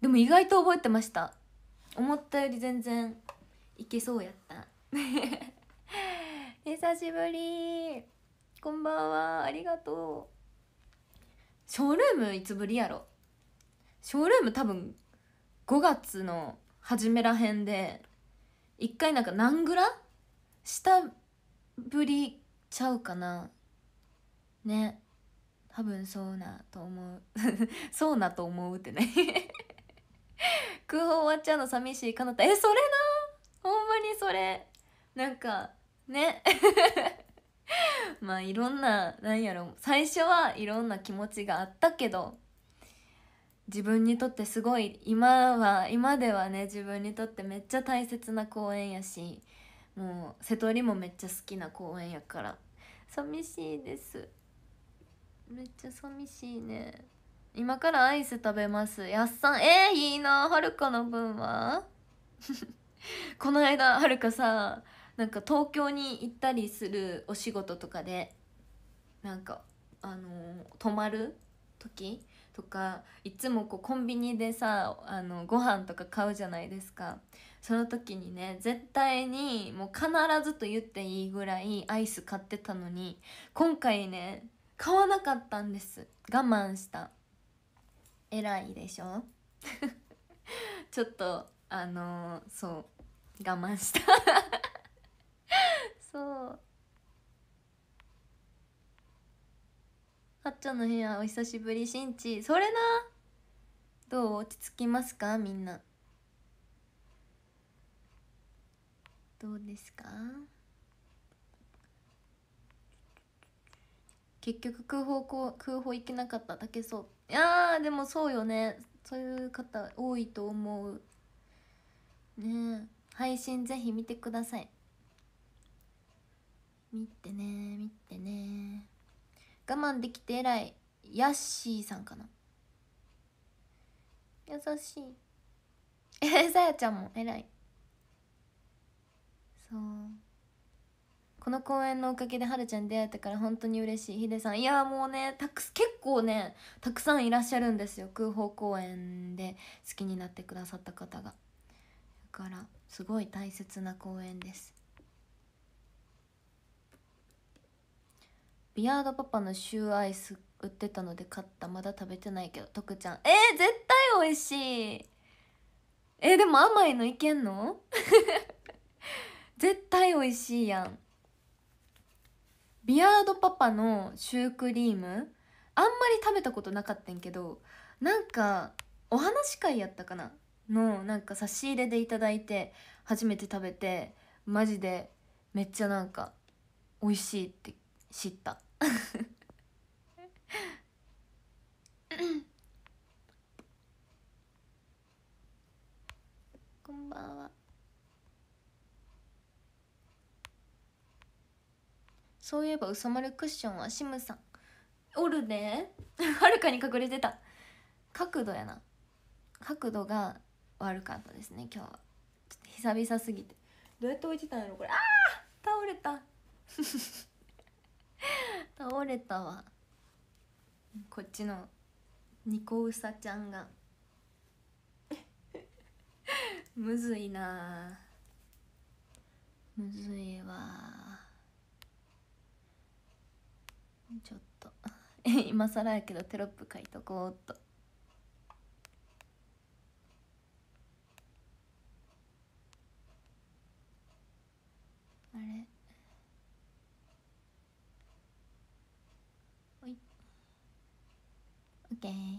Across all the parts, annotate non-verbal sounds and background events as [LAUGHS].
でも意外と覚えてました思ったより全然いけそうやった [LAUGHS] 久しぶりこんばんはありがとうショールームいつぶりやろショールーム多分5月の初めらへんで一回なんか何グラ下ぶりちゃうかなね多分そうなと思う [LAUGHS] そうなと思うってね [LAUGHS] 空砲終わっちゃうの寂しいかなたえそれなほんまにそれなんかね [LAUGHS] まあいろんななんやろ最初はいろんな気持ちがあったけど自分にとってすごい今は今ではね自分にとってめっちゃ大切な公演やしもう瀬戸りもめっちゃ好きな公演やから寂しいですめっちゃ寂しいね今からアイス食べますやっさんえー、いいなはるかの分は [LAUGHS] この間はるかさなんか東京に行ったりするお仕事とかでなんかあのー、泊まる時とかいつもこうコンビニでさあのご飯とか買うじゃないですかその時にね絶対にもう必ずと言っていいぐらいアイス買ってたのに今回ね買わなかったんです我慢した偉いでしょ [LAUGHS] ちょっとあのー、そう我慢した [LAUGHS] そうはっちゃんの部屋お久しぶりしんちそれなどう落ち着きますかみんなどうですか結局空砲空砲行けなかっただけそういやでもそうよねそういう方多いと思うね配信ぜひ見てください見てね見てね我慢できて偉いヤッシーさんかな優しいえさやちゃんも偉いそうこの公演のおかげではるちゃん出会えたから本当に嬉しいヒデさんいやもうねたくす、結構ねたくさんいらっしゃるんですよ空砲公演で好きになってくださった方がだからすごい大切な公演ですビアードパパのシューアイス売ってたので買ったまだ食べてないけど徳ちゃんえー、絶対美味しいえー、でも甘いのいけんの [LAUGHS] 絶対美味しいやんビアードパパのシュークリームあんまり食べたことなかったんけどなんかお話会やったかなのなんか差し入れでいただいて初めて食べてマジでめっちゃなんか美味しいって知った [LAUGHS] こんばんはそういえばうさまるクッションはシムさんおるね [LAUGHS] はるかに隠れてた角度やな角度が悪かったですね今日はちょっと久々すぎてどうやって置いてたんやろこれああ倒れた [LAUGHS] 倒れたわこっちのニコウサちゃんが [LAUGHS] むずいなむずいわちょっと [LAUGHS] 今更やけどテロップ書いとこうっと。あれほいオッケー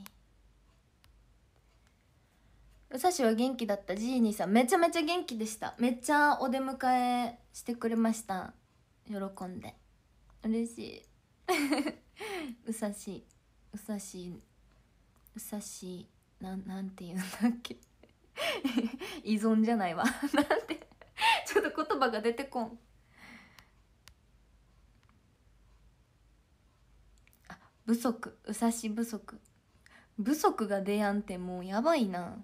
宇佐は元気だったジーニーさんめちゃめちゃ元気でしためっちゃお出迎えしてくれました喜んで嬉しい [LAUGHS] うさしうさしうさしなんなんて言うんだっけ [LAUGHS] 依存じゃないわ [LAUGHS] なんてちょっと言葉が出てこんあ不足うさし不足不足が出やんってもうやばいな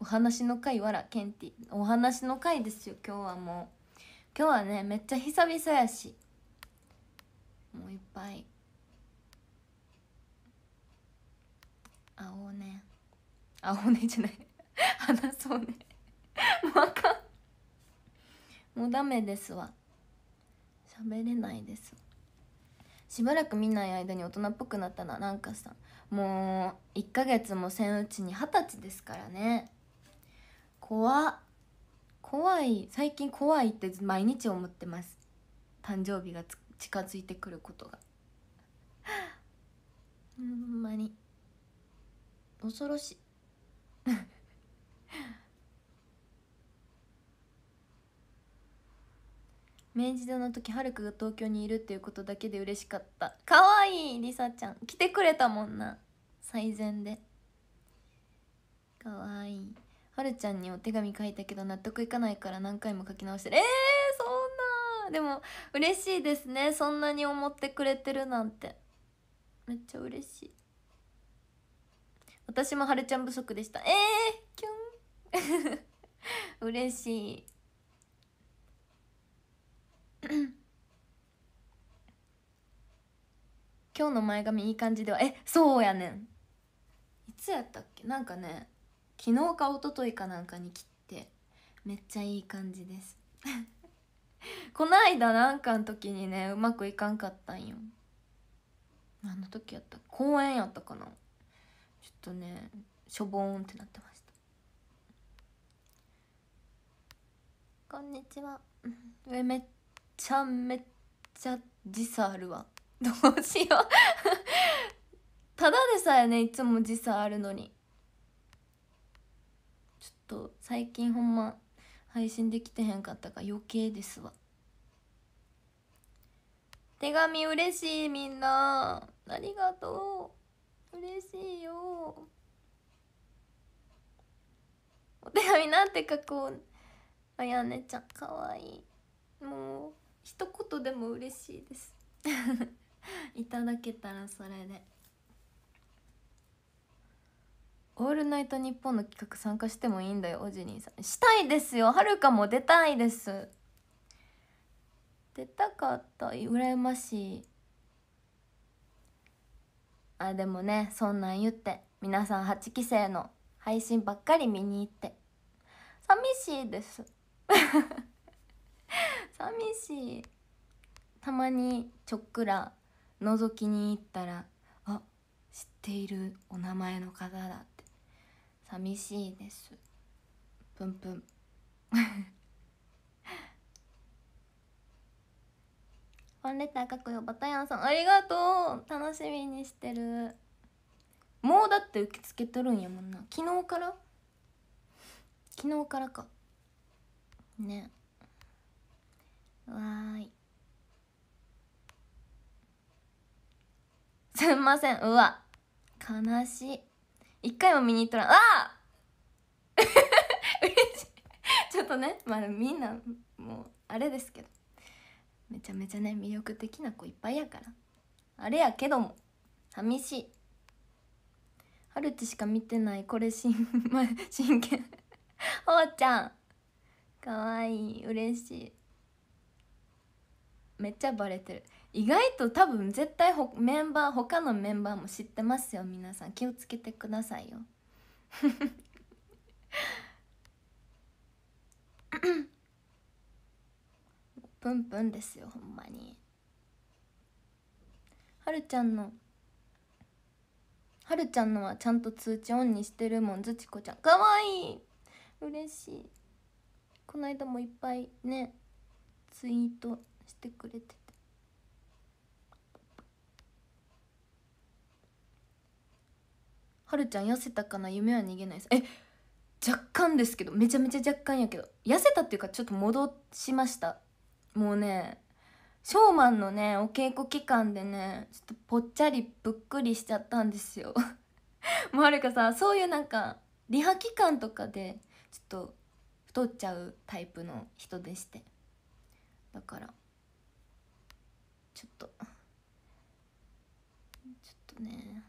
お話の会わらケンティお話の会ですよ今日はもう今日はねめっちゃ久々やしもういっぱい青ね青ねじゃない [LAUGHS] 話そうねもうあかんもうダメですわ喋れないですしばらく見ない間に大人っぽくなったななんかさもう1ヶ月もせんうちに二十歳ですからね怖怖い最近怖いって毎日思ってます誕生日がつ近づいてくることがほんまに恐ろしい明治座の時ハルクが東京にいるっていうことだけで嬉しかったかわいい梨紗ちゃん来てくれたもんな最善でかわいいハルちゃんにお手紙書いたけど納得いかないから何回も書き直してるえーでも嬉しいですねそんなに思ってくれてるなんてめっちゃ嬉しい私もはるちゃん不足でしたえー、キュン [LAUGHS] 嬉しい [COUGHS] 今日の前髪いい感じではえそうやねんいつやったっけなんかね昨日か一昨日かなんかに切ってめっちゃいい感じですこの間なんかの時にねうまくいかんかったんよ何の時やった公演やったかなちょっとねしょぼーんってなってましたこんにちは上めっちゃめっちゃ時差あるわどうしようただでさえねいつも時差あるのにちょっと最近ほんま配信できてへんかったか余計ですわ手紙嬉しいみんなありがとう嬉しいよお手紙なんて書こうあやねちゃんかわいいもう一言でも嬉しいです [LAUGHS] いただけたらそれで「オールナイトニッポン」の企画参加してもいいんだよおじにさんしたいですよはるかも出たいです出たかった羨ましいあでもねそんなん言って皆さん8期生の配信ばっかり見に行って寂しいです寂しいたまにちょっくら覗きに行ったらあ知っているお名前の方だって寂しいですプンプンファンレターかっこよバタヤンさんありがとう楽しみにしてるもうだって受け付けとるんやもんな昨日から昨日からかねわーいすんませんうわ悲しい一回も見に行っとらんわあ [LAUGHS] 嬉しいちょっとねまあみんなもうあれですけどめちゃめちゃね魅力的な子いっぱいやからあれやけども寂しいハルチしか見てないこれ真真剣ほうちゃんかわいい嬉しいめっちゃバレてる意外と多分絶対ほメンバー他のメンバーも知ってますよ皆さん気をつけてくださいよ [LAUGHS] プンプンですよほんまにはるちゃんのはるちゃんのはちゃんと通知オンにしてるもんずちこちゃんかわいい嬉しいこの間もいっぱいねツイートしてくれててはるちゃん痩せたかな夢は逃げないですえ若干ですけどめちゃめちゃ若干やけど痩せたっていうかちょっと戻しましたもうねショーマンのねお稽古期間でねちょっとぽっちゃりぷっくりしちゃったんですよ [LAUGHS] もうはるかさそういうなんかリハ期間とかでちょっと太っちゃうタイプの人でしてだからちょっとちょっとね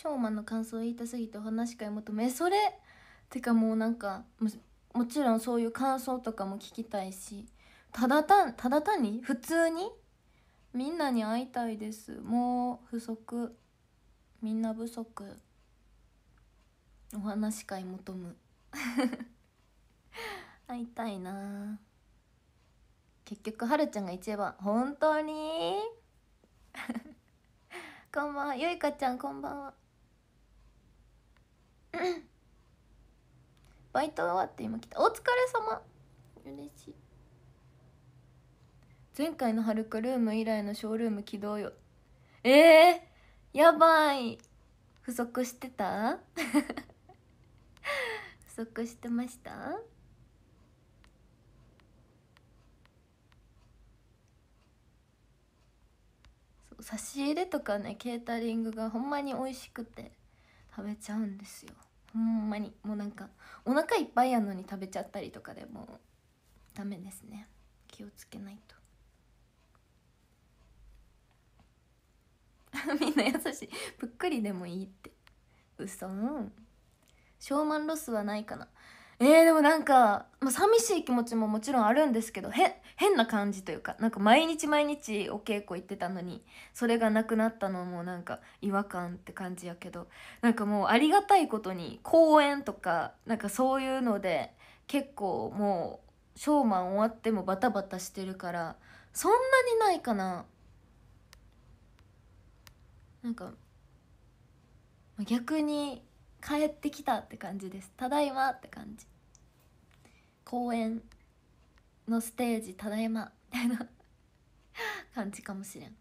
ショーマンの感想言いたすぎてお話し会求めそれてかもうなんかもちろんそういう感想とかも聞きたいしただ単ただ単に普通にみんなに会いたいですもう不足みんな不足お話し会求む会いたいな結局はるちゃんが一番本当に [LAUGHS] こんばんはゆいかちゃんこんばんはバイト終わって今来たお疲れ様嬉しい前回のはるかルーム以来のショールーム起動よええー、やばい不足してた [LAUGHS] 不足してました差し入れとかねケータリングがほんまに美味しくて食べちゃうんですよほんまにもうなんかお腹いっぱいやのに食べちゃったりとかでもダメですね気をつけないと [LAUGHS] みんな優しいぷっくりでもいいってうそんショーマンロスはないかなえー、でもなんか、まあ、寂しい気持ちももちろんあるんですけどへ変な感じというかなんか毎日毎日お稽古行ってたのにそれがなくなったのもなんか違和感って感じやけどなんかもうありがたいことに公演とかなんかそういうので結構もうショーマン終わってもバタバタしてるからそんなにないかな。なんか逆に帰ってきたって感じですただいまって感じ公演のステージただいまみたいな [LAUGHS] 感じかもしれん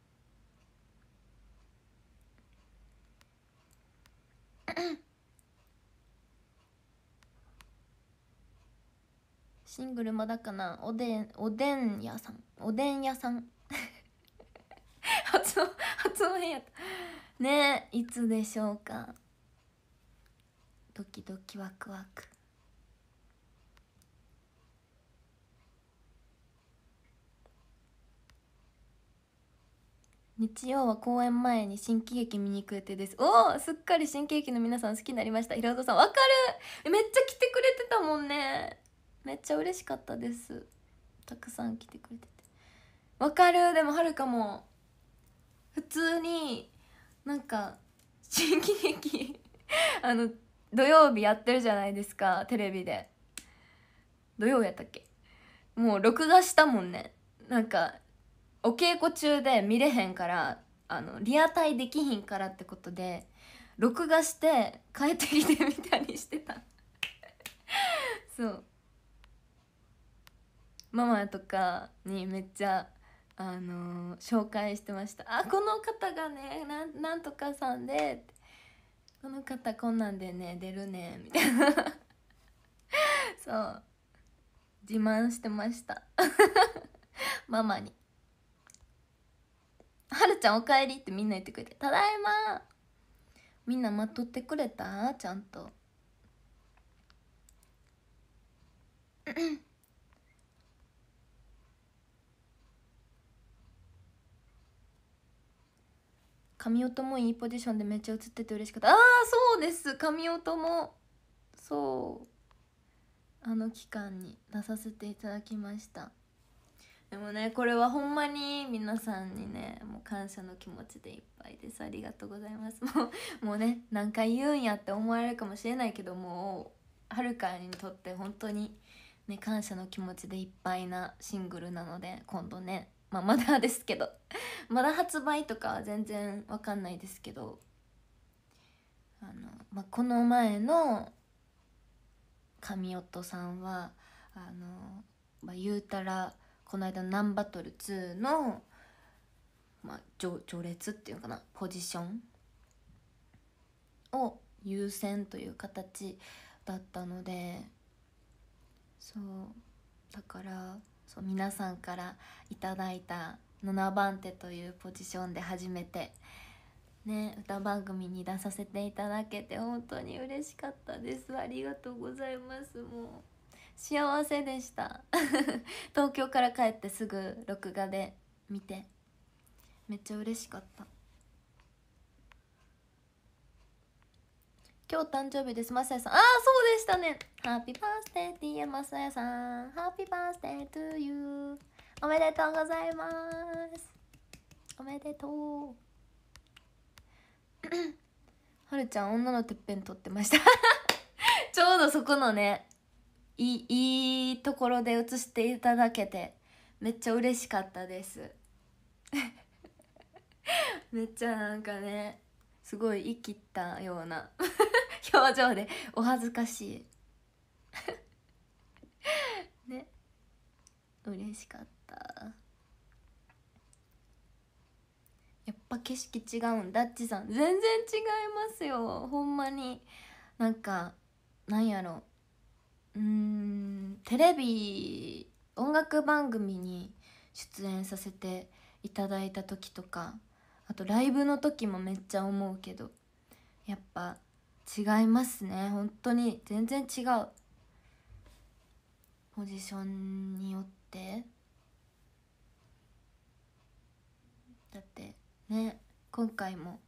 [COUGHS] シングルまだかなおでんおでん屋さんおでん屋さん発音発音やったねえいつでしょうかドキドキワクワク日曜は公演前に新喜劇見に行く予定ですおおすっかり新喜劇の皆さん好きになりました平戸さんわかるめっちゃ来てくれてたもんねめっちゃ嬉しかったですたくさん来てくれててわかるでもはるかも普通になんか新喜劇 [LAUGHS] あの土曜日やってるじゃないですかテレビで土曜やったっけもう録画したもんねなんかお稽古中で見れへんからあのリアタイできひんからってことで録画して帰ってきてみたりしてた [LAUGHS] そうママとかにめっちゃあのー、紹介してました「あこの方がねなんとかさんで」この方こんなんでね出るね」みたいな [LAUGHS] そう自慢してました [LAUGHS] ママにはるちゃんおかえりってみんな言ってくれてただいまみんな待っとってくれたちゃんと [CLEARS THROAT] 神音もいいポジションでめっちゃ映ってて嬉しかったああそうです神音もそうあの期間に出させていただきましたでもねこれはほんまに皆さんにねもう感謝の気持ちでいっぱいですありがとうございますもうもうね何回言うんやって思われるかもしれないけどもうはるかにとって本当にね感謝の気持ちでいっぱいなシングルなので今度ね、まあ、まだですけど [LAUGHS] まだ発売とかは全然わかんないですけどあの、まあ、この前の神夫さんはあの、まあ、言うたら「この間ナンバトル2の、まあ、序序列っていうかなポジションを優先という形だったのでそうだからそう皆さんからいただいた7番手というポジションで初めて、ね、歌番組に出させていただけて本当に嬉しかったですありがとうございますもう。幸せでした [LAUGHS] 東京から帰ってすぐ録画で見てめっちゃ嬉しかった今日誕生日ですまさやさんああそうでしたねハッピーバースデーディアまさやさんハッピーバースデートゥーユーおめでとうございますおめでとう [COUGHS] はるちゃん女のてっぺん取ってました [LAUGHS] ちょうどそこのねいいいところで写していただけてめっちゃ嬉しかったです [LAUGHS] めっちゃなんかねすごい生きったような [LAUGHS] 表情でお恥ずかしい [LAUGHS] ね嬉しかったやっぱ景色違うんだっちさん全然違いますよほんまになんかなんやろうんテレビ音楽番組に出演させていただいた時とかあとライブの時もめっちゃ思うけどやっぱ違いますね本当に全然違うポジションによってだってね今回も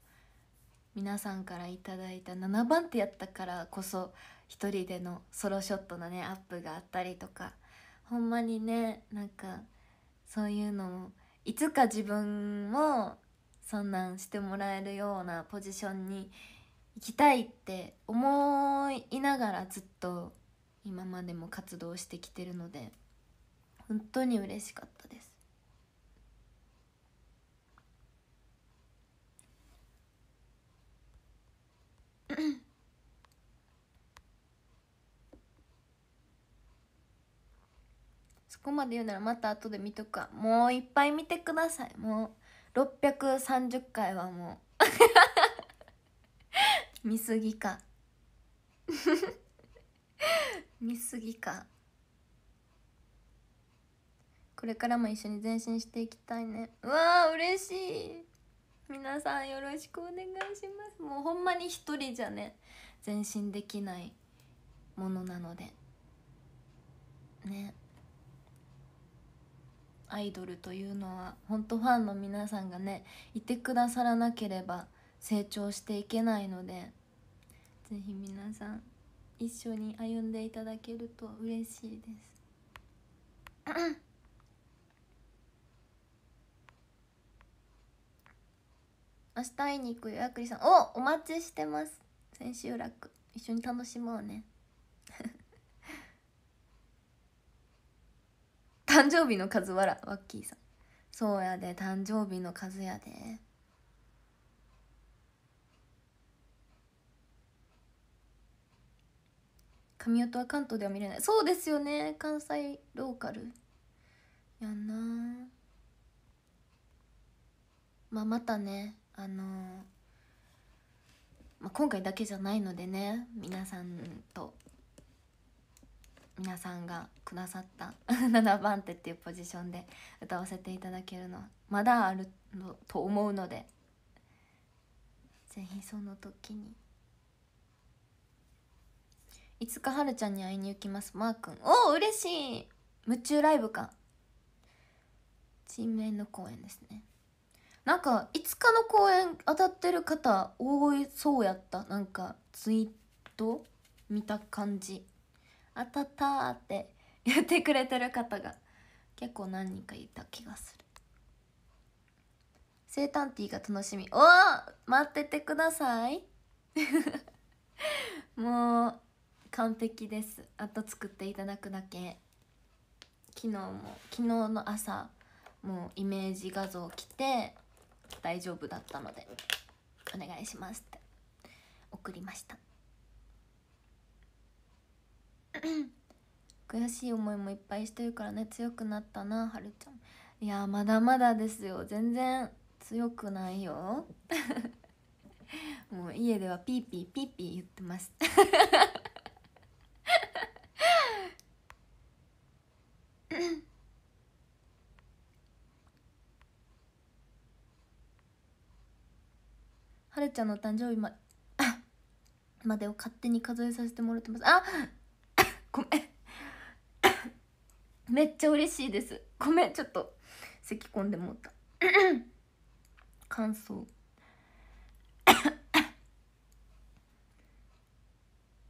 皆さんから頂いた7番手やったからこそ一人でのソロショットのねアップがあったりとかほんまにねなんかそういうのもいつか自分もそんなんしてもらえるようなポジションに行きたいって思いながらずっと今までも活動してきてるので本当に嬉しかったです。こまで言うならまた後で見とくわもういっぱい見てくださいもう630回はもう [LAUGHS] 見すぎか [LAUGHS] 見すぎかこれからも一緒に前進していきたいねうわー嬉しい皆さんよろしくお願いしますもうほんまに一人じゃね前進できないものなのでねアイドルというのは本当ファンの皆さんがねいてくださらなければ成長していけないのでぜひ皆さん一緒に歩んでいただけると嬉しいです。[COUGHS] 明日会いに行くよやくりさんおお待ちしてます千秋楽一緒に楽しもうね誕生日の数わらワッキーさんそうやで誕生日の数やで神音は関東では見れないそうですよね関西ローカルやんなまあまたねあのー、まあ、今回だけじゃないのでね皆さんと皆さんがくださった7 [LAUGHS] 番手っていうポジションで歌わせていただけるのはまだあるのと思うのでぜひその時にいつかはるちゃんに会いに行きますマー君おお嬉しい夢中ライブかチームの公演ですねなんかいつかの公演当たってる方多いそうやったなんかツイート見た感じ当たったーって言ってくれてる方が結構何人かいた気がする生誕ティーが楽しみおお待っててください [LAUGHS] もう完璧ですあと作っていただくだけ昨日も昨日の朝もうイメージ画像来て大丈夫だったのでお願いしますって送りました [CLEARS THROAT] 悔しい思いもいっぱいしてるからね強くなったなはるちゃんいやまだまだですよ全然強くないよ [LAUGHS] もう家ではピーピーピーピー言ってます [CLEARS THROAT] はるちゃんの誕生日ままでを勝手に数えさせてもらってますあごめん [COUGHS] めっちゃ嬉しいですごめんちょっと咳込んでもった感想 [COUGHS]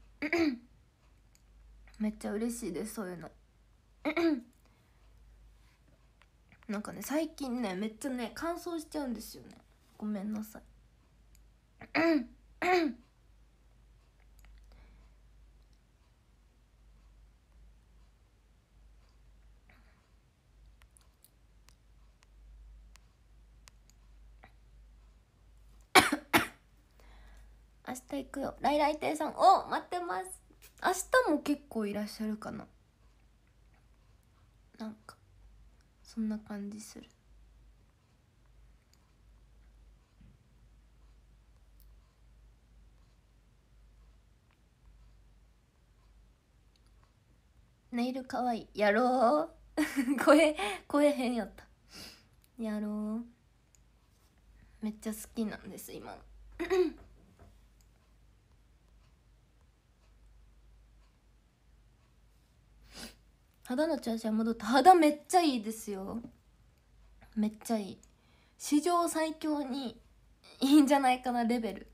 [COUGHS] めっちゃ嬉しいですそういうのなんかね最近ねめっちゃね乾燥しちゃうんですよねごめんなさい明日行くよイ来亭さんお待ってます明日も結構いらっしゃるかななんかそんな感じするネイルかわいいやろう [LAUGHS] 声声変やったやろうめっちゃ好きなんです今肌の調子は戻った肌めっちゃいいですよめっちゃいい史上最強にいいんじゃないかなレベル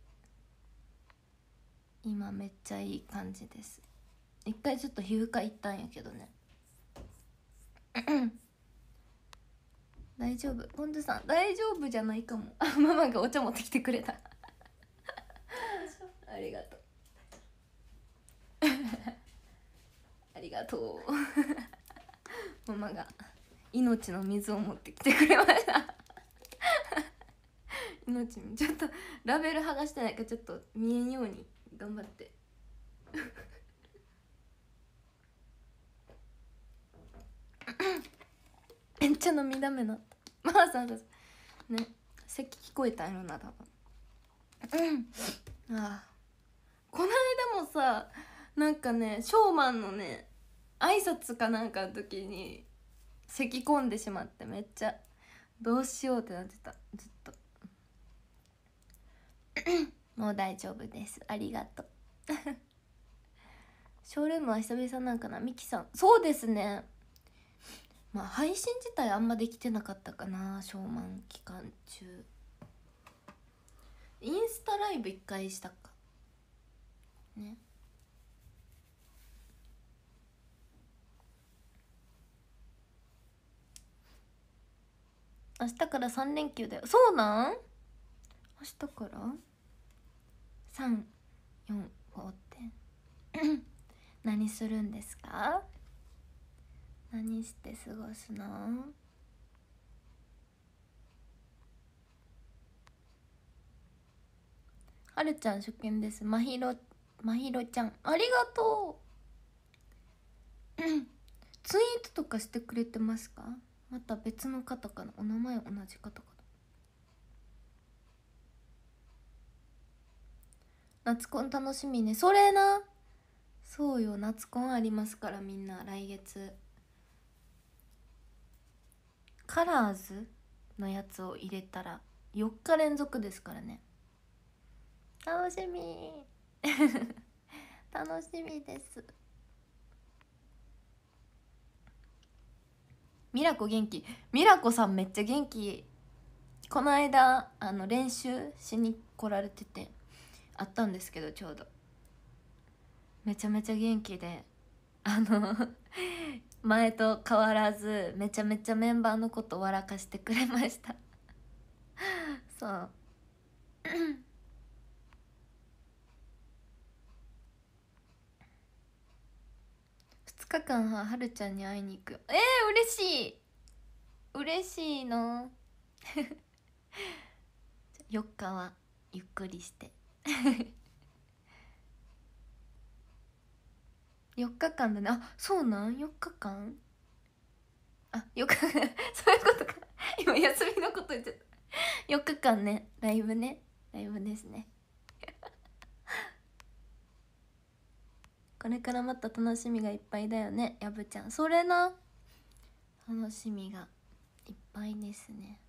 今めっちゃいい感じです一回ちょっと皮膚科行ったんやけどね大丈夫ポンジさん大丈夫じゃないかも [LAUGHS] ママがお茶持ってきてくれた [LAUGHS] ありがとうありがとう [LAUGHS] ママが命の水を持ってきてくれました [LAUGHS] 命ちょっとラベル剥がしてないかちょっと見えんように頑張って [LAUGHS] めっちゃ涙目なったママさんでね咳聞こえたんやな多分うんああこの間もさなんかねショーマンのね挨拶かなんかの時に咳き込んでしまってめっちゃどうしようってなってたずっと [COUGHS] もう大丈夫ですありがとう [LAUGHS] ショールームは久々なんかなミキさんそうですねまあ配信自体あんまできてなかったかなショーマン期間中インスタライブ一回したかね明日から3連休だよそうなん明日から345って何するんですか何して過ごすのはるちゃん初見ですまひろまひろちゃんありがとう [COUGHS] ツイートとかしてくれてますかまた別の方かなお名前同じ方かな夏コン楽しみねそれなそうよ夏コンありますからみんな来月カラーズのやつを入れたら4日連続ですからね楽しみ [LAUGHS] 楽しみですミラコ元気ミラコさんめっちゃ元気この間あの練習しに来られててあったんですけどちょうどめちゃめちゃ元気であの [LAUGHS] 前と変わらずめちゃめちゃメンバーのこと笑かしてくれました [LAUGHS] そう2日間ははるちゃんに会いに行くよえー、嬉しい嬉しいの4 [LAUGHS] 日はゆっくりして4 [LAUGHS] 日間だねあそうなん4日間あ4日間 [LAUGHS] そういうことか今休みのこと言っちゃった4日間ねライブねライブですねこれからまた楽しみがいっぱいだよねやぶちゃんそれな楽しみがいっぱいですね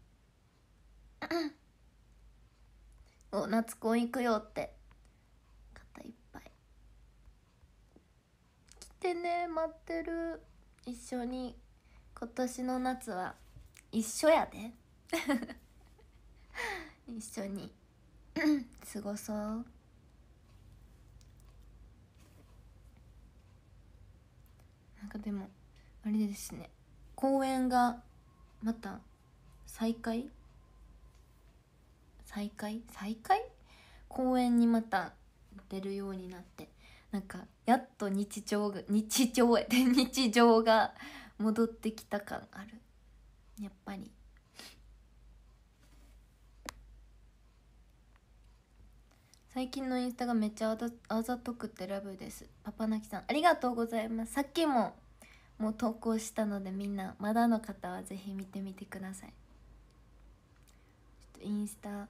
[COUGHS] お夏コン行くよって肩いっぱい来てね待ってる一緒に今年の夏は一緒やで [LAUGHS] 一緒に [COUGHS] 過ごそうなんかでもあれですね公演がまた再開再開再開公演にまた出るようになってなんかやっと日常が日常で [LAUGHS] 日常が戻ってきた感あるやっぱり最近のインスタがめっちゃあざとくてラブですパパなきさんありがとうございますさっきももう投稿したのでみんなまだの方はぜひ見てみてくださいちょっとインスタあ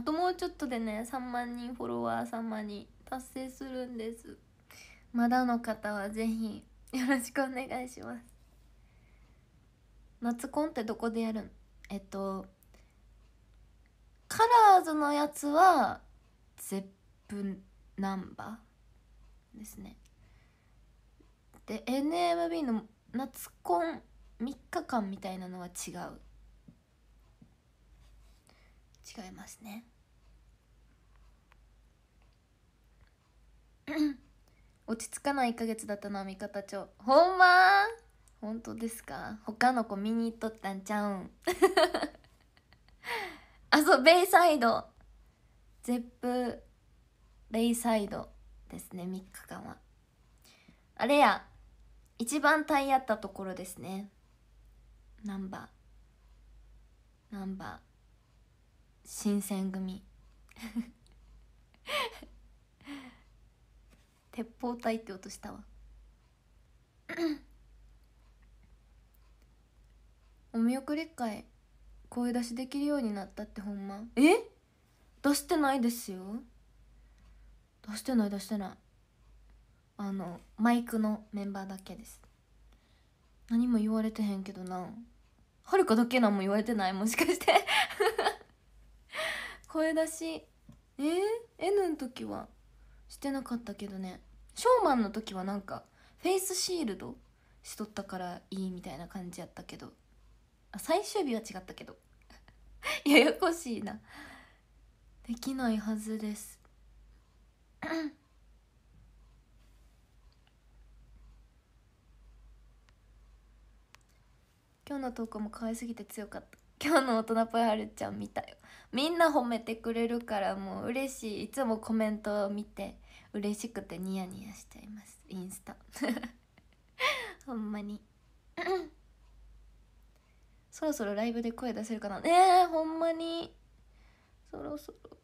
ともうちょっとでね3万人フォロワー様に達成するんですまだの方はぜひよろしくお願いします夏コンってどこでやるんえっとカラーズのやつはゼップナンバーですねで NMB の夏コン3日間みたいなのは違う違いますね [COUGHS] 落ち着かない1ヶ月だったのは味方町ほんま本当ですか他の子見に行っとったんちゃうん [LAUGHS] あそうベイサイドゼップベイサイドですね3日間はあれや一番タイ合ったところですねナンバーナンバー新選組 [LAUGHS] 鉄砲隊って音したわ [COUGHS] お見送り会声出しできるようになったってほんまえ出してないですよ出してない出してないあのマイクのメンバーだけです何も言われてへんけどなはるかだけなんも言われてないもしかして [LAUGHS] 声出しえー、N の時はしてなかったけどねショーマンの時はなんかフェイスシールドしとったからいいみたいな感じやったけどあ最終日は違ったけど [LAUGHS] ややこしいなできないはずです [COUGHS] 今日のトークも可愛すぎて強かった今日の大人っぽいはるちゃん見たよみんな褒めてくれるからもう嬉しいいつもコメントを見て嬉しくてニヤニヤしちゃいますインスタ [LAUGHS] ほんまに [COUGHS] そろそろライブで声出せるかなええほんまにそろそろ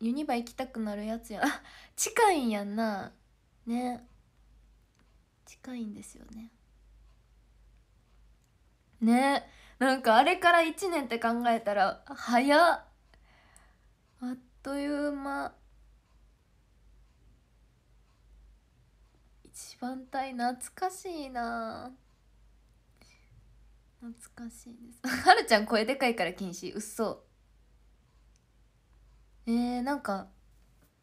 ユニバ行きたくなるやつや [LAUGHS] 近いんやんなね近いんですよねねなんかあれから1年って考えたら早っあっという間一番大懐かしいな懐かしいです [LAUGHS] はるちゃん声でかいから禁止うっそえー、なんか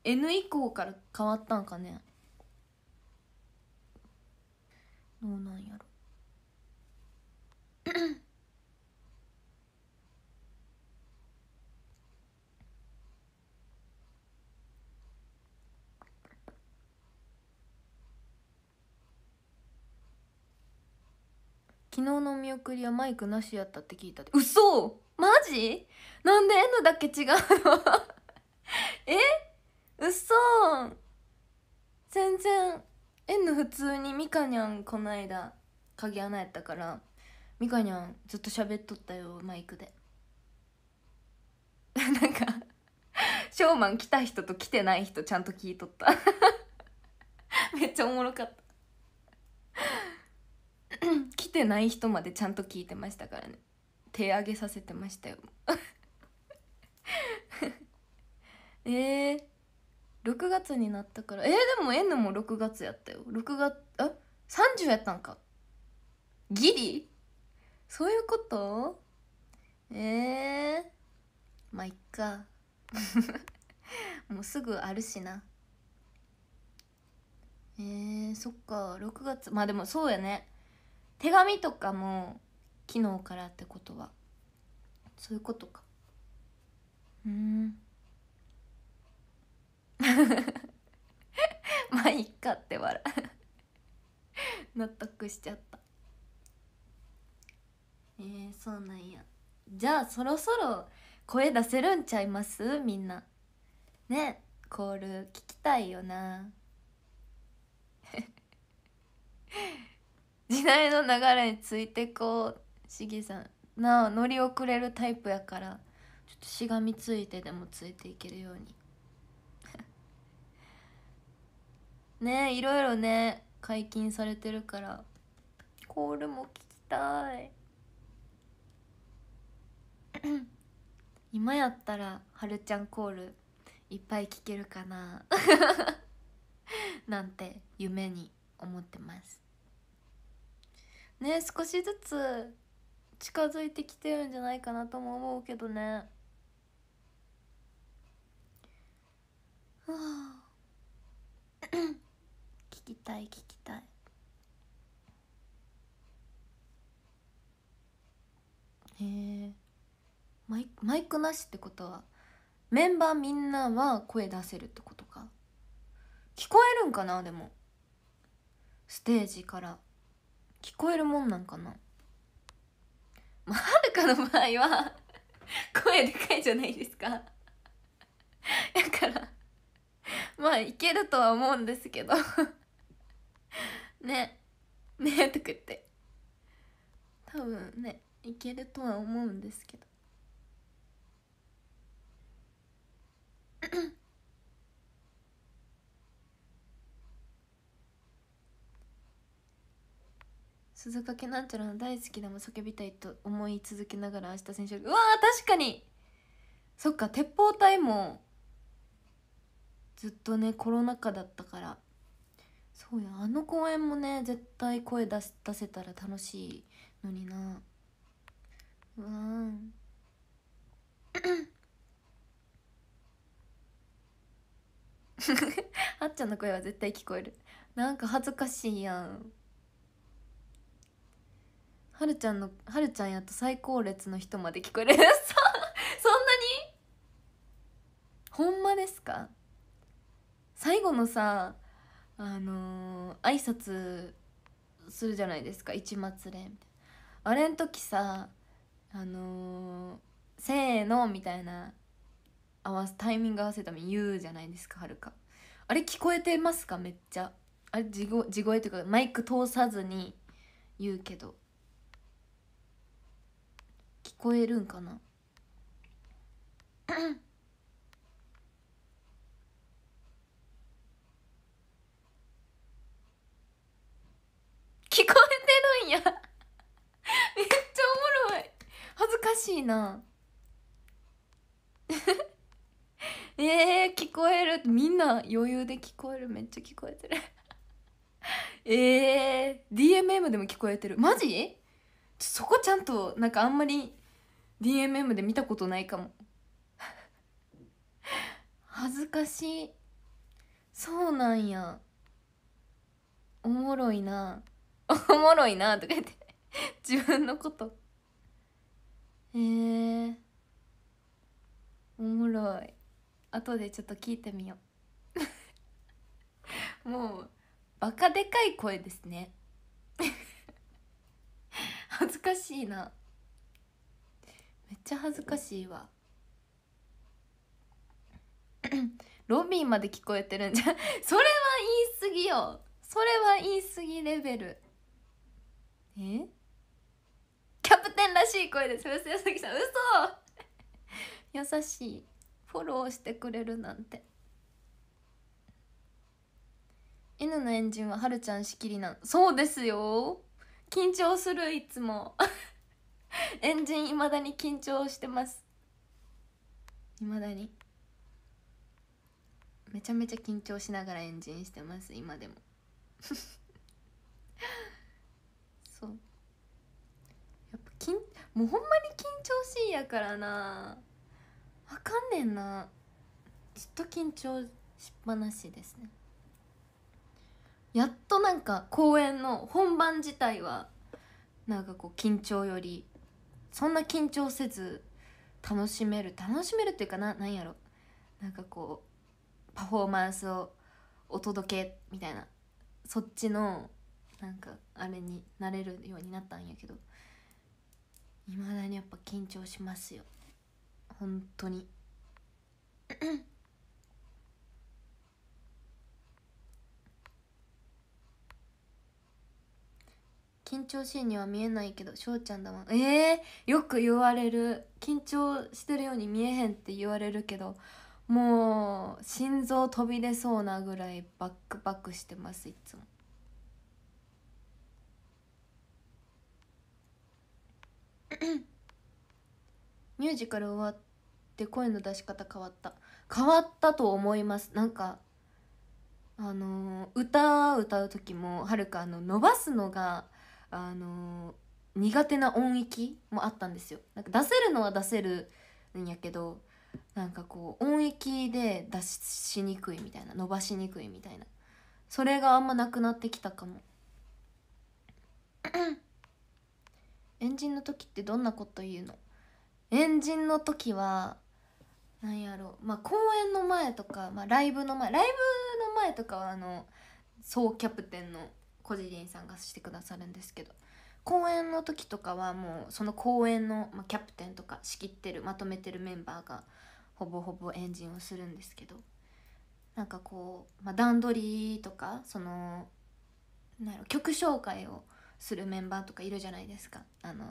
N 以降から変わったんかねどうなんやろ昨日の見送りはマイクなしやったって聞いたって嘘マジなんで N だけ違うの [LAUGHS] えうそ全然えの普通にみかにゃんこの間鍵穴やったからみかにゃんずっと喋っとったよマイクで [LAUGHS] なんかショーマン来た人と来てない人ちゃんと聞いとった [LAUGHS] めっちゃおもろかった [COUGHS] 来てない人までちゃんと聞いてましたからね手上げさせてましたよえー、6月になったからえー、でも N も6月やったよ6月あ30やったんかギリそういうことええー、まあいっか [LAUGHS] もうすぐあるしなえー、そっか6月まあでもそうやね手紙とかも昨日からってことはそういうことかうん [LAUGHS] まあいっかって笑 [LAUGHS] 納得しちゃったえー、そうなんやじゃあそろそろ声出せるんちゃいますみんなねコール聞きたいよな [LAUGHS] 時代の流れについてこうしげさんなあ乗り遅れるタイプやからちょっとしがみついてでもついていけるようにねいろいろね解禁されてるからコールも聞きたい [COUGHS] 今やったらはるちゃんコールいっぱい聞けるかな [LAUGHS] なんて夢に思ってますね少しずつ近づいてきてるんじゃないかなとも思うけどねはあきたい聞きたいへえマイマイクなしってことはメンバーみんなは声出せるってことか聞こえるんかなでもステージから聞こえるもんなんかなまあはるかの場合は声でかいじゃないですかだからまあいけるとは思うんですけど [LAUGHS] ねねえとか言って多分ねいけるとは思うんですけど [COUGHS] 鈴懸なんちゃらの大好きでも叫びたいと思い続けながら明日選手うわ確かにそっか鉄砲隊もずっとねコロナ禍だったからそうやあの公演もね絶対声出せ出せたら楽しいのになうんあ [LAUGHS] っちゃんの声は絶対聞こえるなんか恥ずかしいやんはるちゃんのはるちゃんやと最高列の人まで聞こえる [LAUGHS] そんなにほんまですか最後のさあのー、挨拶するじゃないですか一末礼あれん時さあのー、せーのみたいな合わすタイミング合わせるために言うじゃないですかはるかあれ聞こえてますかめっちゃあれ地声地声というかマイク通さずに言うけど聞こえるんかな聞こえてるんや [LAUGHS] めっちゃおもろい恥ずかしいな [LAUGHS] えー、聞こえるみんな余裕で聞こえるめっちゃ聞こえてる [LAUGHS] えー、DMM でも聞こえてるマジそこちゃんとなんかあんまり DMM で見たことないかも恥ずかしいそうなんやおもろいなおもろいなとか言って自分のことへえー、おもろい後でちょっと聞いてみよう [LAUGHS] もうバカでかい声ですね [LAUGHS] 恥ずかしいなめっちゃ恥ずかしいわ [COUGHS] ロビンまで聞こえてるんじゃそれは言い過ぎよそれは言い過ぎレベルえキャプテンらしい声ですよすさん嘘 [LAUGHS] 優しいフォローしてくれるなんて犬のエンジンははるちゃん仕切りなんそうですよ緊張するいつも [LAUGHS] エンジンいまだに緊張してますいまだにめちゃめちゃ緊張しながらエンジンしてます今でも [LAUGHS] きんもうほんまに緊張しいやからなわかんねんなずっと緊張しっぱなしですねやっとなんか公演の本番自体はなんかこう緊張よりそんな緊張せず楽しめる楽しめるっていうかな何やろなんかこうパフォーマンスをお届けみたいなそっちのなんかあれになれるようになったんやけどいまだにやっぱ緊張しますよ本当に [COUGHS] 緊張シーンには見えないけど翔ちゃんだもんえー、よく言われる緊張してるように見えへんって言われるけどもう心臓飛び出そうなぐらいバックバックしてますいつも [CLEARS THROAT] ミュージカル終わって声の出し方変わった変わったと思いますなんかあの歌歌う時もはるかの伸ばすのがあの苦手な音域もあったんですよなんか出せるのは出せるんやけどなんかこう音域で出しにくいみたいな伸ばしにくいみたいなそれがあんまなくなってきたかも [CLEARS THROAT] エンの時ってどんなこと言うのエンの時は何やろまあ公演の前とか、まあ、ライブの前ライブの前とかはあの総キャプテンのコジリンさんがしてくださるんですけど公演の時とかはもうその公演の、まあ、キャプテンとか仕切ってるまとめてるメンバーがほぼほぼエンジンをするんですけどなんかこう、まあ、段取りとかそのなんやろ曲紹介をするメンバーとかいるじゃないですかあの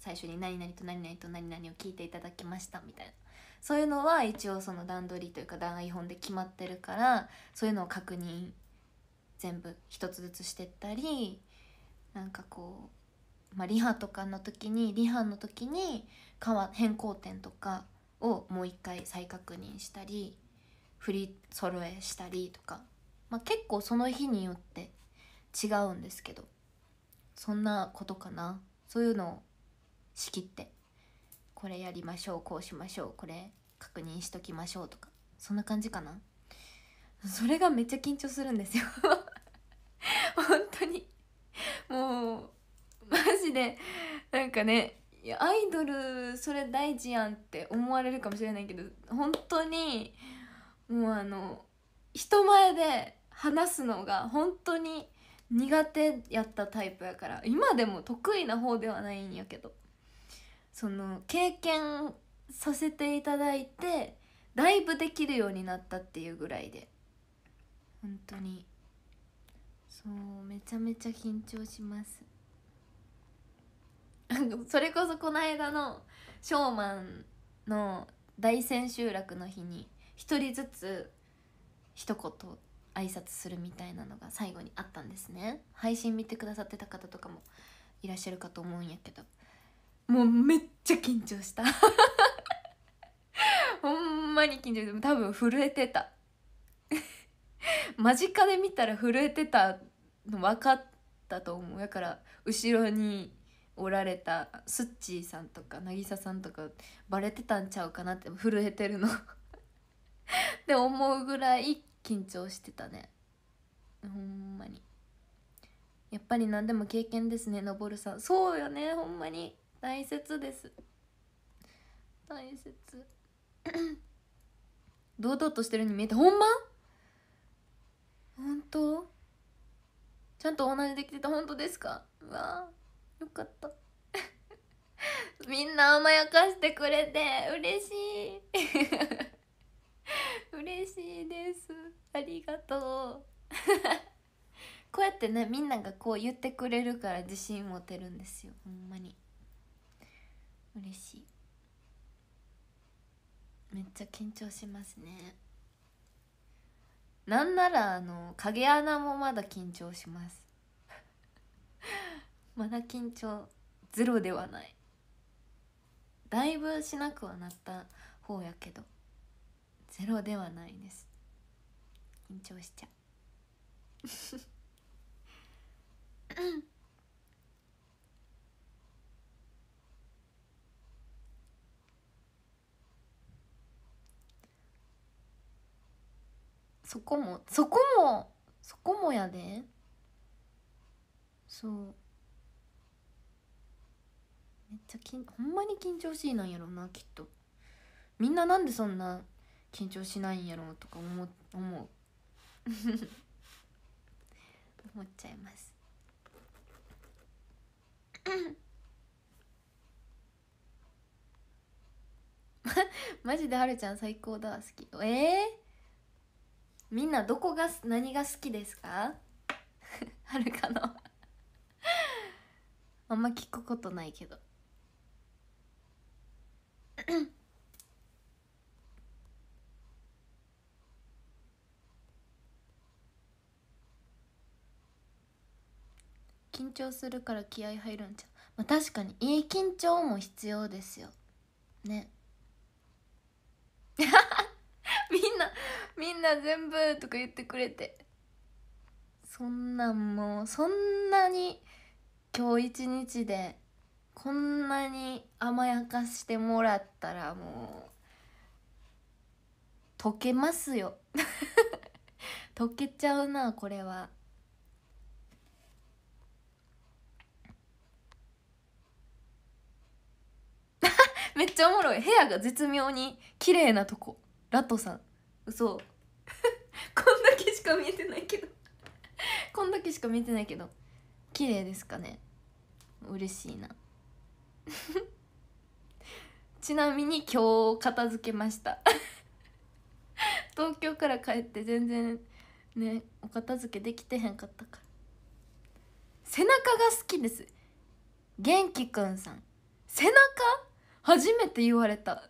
最初に「何々と何々と何々を聞いていただきました」みたいなそういうのは一応その段取りというか台本で決まってるからそういうのを確認全部一つずつしてったりなんかこう、まあ、リハとかの時にリハの時に変更点とかをもう一回再確認したり振り揃えしたりとか、まあ、結構その日によって違うんですけど。そんなことかなそういうのを仕切ってこれやりましょうこうしましょうこれ確認しときましょうとかそんな感じかなそれがめっちゃ緊張するんですよ [LAUGHS] 本当にもうマジでなんかねアイドルそれ大事やんって思われるかもしれないけど本当にもうあの人前で話すのが本当に苦手やったタイプやから今でも得意な方ではないんやけどその経験させていただいてだいぶできるようになったっていうぐらいで本当にそうめちゃめちゃ緊張します [LAUGHS] それこそこの間のショーマンの大千秋楽の日に一人ずつ一言挨拶するみたいなのが最後にあったんですね配信見てくださってた方とかもいらっしゃるかと思うんやけどもうめっちゃ緊張した [LAUGHS] ほんまに緊張して多分震えてた間近で見たら震えてたの分かったと思うだから後ろにおられたスッチーさんとか渚さんとかバレてたんちゃうかなって震えてるのって [LAUGHS] 思うぐらい緊張してたねほんまにやっぱり何でも経験ですねのぼるさんそうよねほんまに大切です大切 [COUGHS] 堂々としてるに見えてほんま本当ちゃんと同じできてた本当ですかうわよかった [LAUGHS] みんな甘やかしてくれて嬉しい [LAUGHS] 嬉しいですありがとう [LAUGHS] こうやってねみんながこう言ってくれるから自信持てるんですよほんまに嬉しいめっちゃ緊張しますねなんならあの影穴もまだ緊張します [LAUGHS] まだ緊張ゼロではないだいぶしなくはなった方やけどゼロではないです緊張しちゃうそこもそこもそこもやでそうめっちゃきんほんまに緊張しいなんやろうなきっとみんななんでそんな緊張しないんやろうとか思思う [LAUGHS] 思っちゃいます [LAUGHS] マジではるちゃん最高だ好きえー、みんなどこが何が好きですか [LAUGHS] はるかのあんま聞くことないけど緊張するから気合入るんちゃう、まあ、確かにいい緊張も必要ですよね [LAUGHS] みんなみんな全部とか言ってくれてそんなんもうそんなに今日一日でこんなに甘やかしてもらったらもう溶けますよ [LAUGHS] 溶けちゃうなこれは。めっちゃおもろい部屋が絶妙に綺麗なとこラトさん嘘 [LAUGHS] こんだけしか見えてないけど [LAUGHS] こんだけしか見えてないけど綺麗ですかね嬉しいな [LAUGHS] ちなみに今日片付けました東京から帰って全然ねお片付けできてへんかったから背中が好きです元気くんさん背中初めて言われた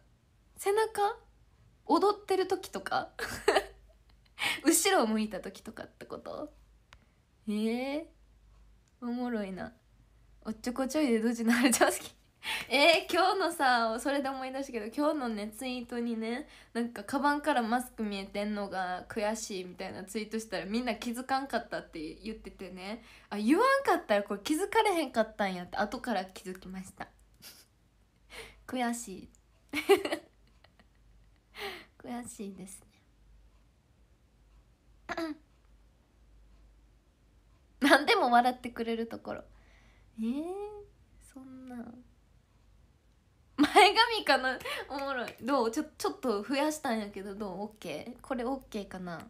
背中踊ってる時とか [LAUGHS] 後ろを向いた時とかってことええー、おもろいなおっちょこちょいでドジな好き [LAUGHS] えー、今日のさそれで思い出したけど今日のねツイートにねなんかカバンからマスク見えてんのが悔しいみたいなツイートしたらみんな気づかんかったって言っててねあ言わんかったらこれ気づかれへんかったんやって後から気づきました悔しい [LAUGHS] 悔しいですねん [COUGHS] でも笑ってくれるところえー、そんな前髪かなおもろいどうちょちょっと増やしたんやけどどう OK これ OK かな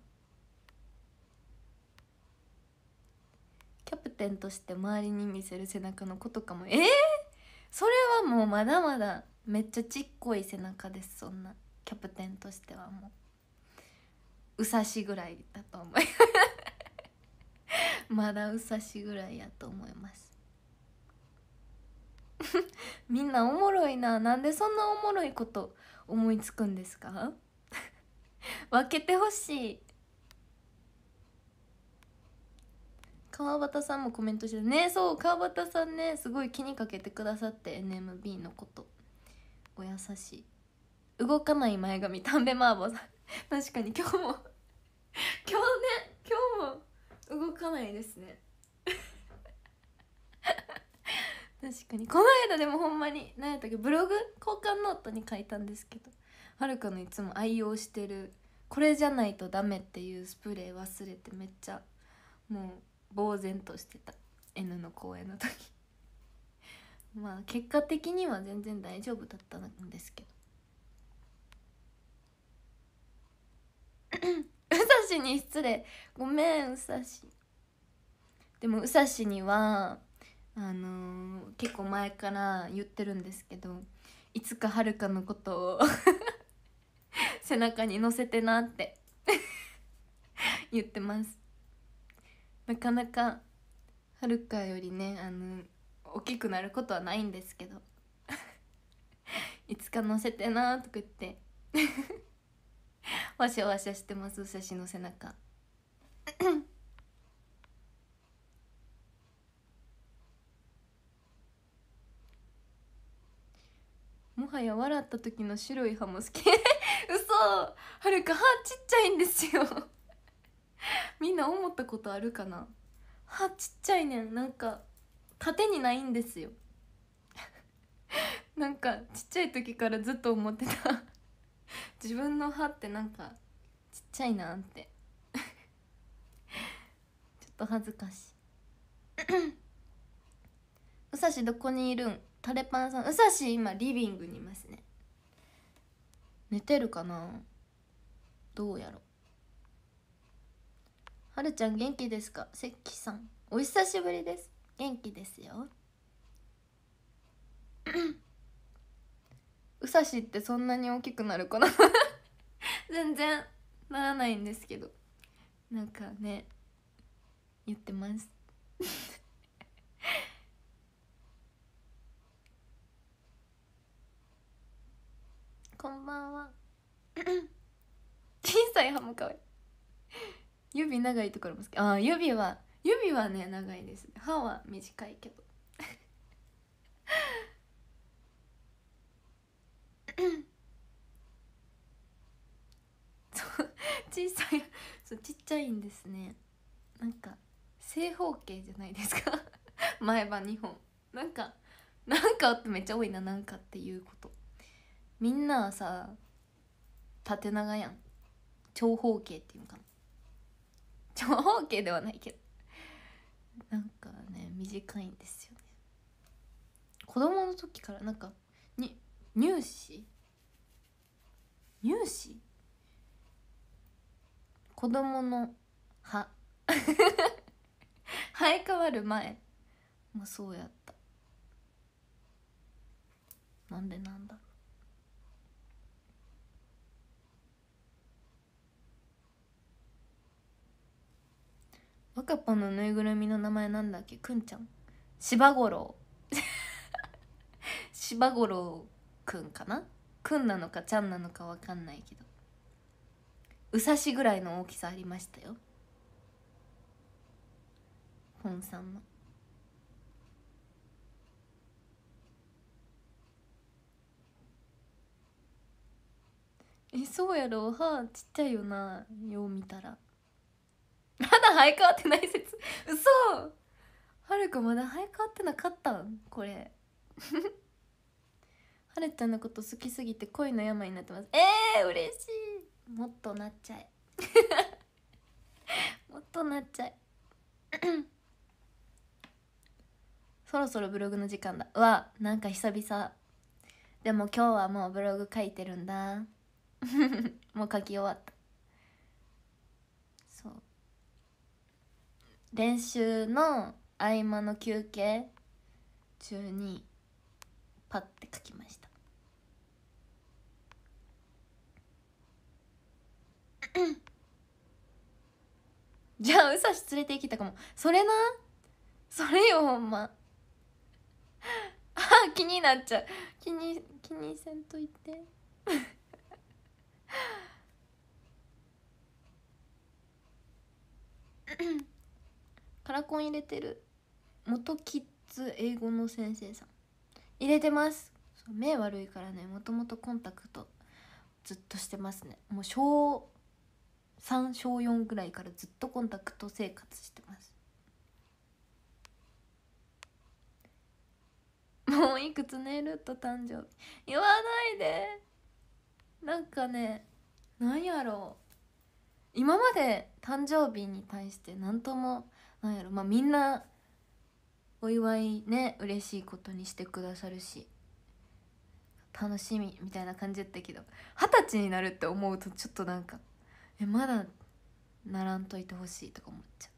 キャプテンとして周りに見せる背中のことかもえー、それはもうまだまだめっちゃちっこい背中ですそんなキャプテンとしてはもううさしぐらいだと思います [LAUGHS] まだうさしぐらいやと思います [LAUGHS] みんなおもろいななんでそんなおもろいこと思いつくんですか [LAUGHS] 分けてほしい川端さんもコメントしてねそう川端さんねすごい気にかけてくださって NMB のことお優しい動かない前髪たんべマーボさん [LAUGHS] 確かに今日も [LAUGHS] 今日ね今日も動かないですね [LAUGHS] 確かにこの間でもほんまに何やったっけブログ交換ノートに書いたんですけどはるかのいつも愛用してるこれじゃないとダメっていうスプレー忘れてめっちゃも呆然としてた N の公演の時 [LAUGHS] まあ結果的には全然大丈夫だったんですけどうさしに失礼ごめんうさしでもうさしにはあのー、結構前から言ってるんですけどいつかはるかのことを [LAUGHS] 背中に乗せてなって [LAUGHS] 言ってますなかなかはるかよりねあの大きくなることはないんですけど [LAUGHS] いつか乗せてなとか言って [LAUGHS] わしゃわしゃしてます写真の背中 [COUGHS] もはや笑った時の白い歯も好き [LAUGHS] 嘘はるか歯ちっちゃいんですよ [LAUGHS] みんな思ったことあるかな歯ちっちゃいねんなんか縦にないんですよ [LAUGHS] なんかちっちゃい時からずっと思ってた [LAUGHS] 自分の歯ってなんかちっちゃいなってちょっと恥ずかしい [COUGHS] うさしどこにいるんタレパンさんうさし今リビングにいますね寝てるかなどうやろはるちゃん元気ですか関さんお久しぶりです元気ですようさしってそんなに大きくなるかな [LAUGHS] 全然ならないんですけどなんかね言ってます [LAUGHS] こんばんは [COUGHS] 小さい歯もかわいい指長いところも好きああ指は指はね長いです歯は短いけど小さいそうちっちゃいんですねなんか正方形じゃないですか前歯2本なんかなんかってめっちゃ多いななんかっていうことみんなはさ縦長やん長方形っていうのかな長方形ではないけどなんかね短いんですよね子供の時からなんかに乳歯乳歯子供の歯 [LAUGHS] 生え変わる前もそうやったなんでなんだろう若ぽのぬいぐるみの名前なんだっけくんちゃん芝五郎 [LAUGHS] 芝五郎くんかなくんなのかちゃんなのかわかんないけどうさしぐらいの大きさありましたよ本さんのえそうやろ歯ちっちゃいよなよう見たら。まだ生え変わってない説嘘はるくまだ生え変わってなかったんこれ [LAUGHS] はるちゃんのこと好きすぎて恋の病になってますえー、嬉しいもっとなっちゃえ [LAUGHS] もっとなっちゃえ [COUGHS] そろそろブログの時間だわなんか久々でも今日はもうブログ書いてるんだ [LAUGHS] もう書き終わった練習の合間の休憩中にパッて書きました [COUGHS] じゃあうさし連れてきたかもそれなそれよほんまあ気になっちゃう気に気にせんといてうんカラコン入れてる元キッズ英語の先生さん入れてます目悪いからねもともとコンタクトずっとしてますねもう小3小4ぐらいからずっとコンタクト生活してますもういくつ寝ると誕生日言わないでなんかねなんやろう今まで誕生日に対して何ともなんやろまあみんなお祝いね嬉しいことにしてくださるし楽しみみたいな感じやったけど二十歳になるって思うとちょっとなんかえまだならんといてほしいとか思っちゃう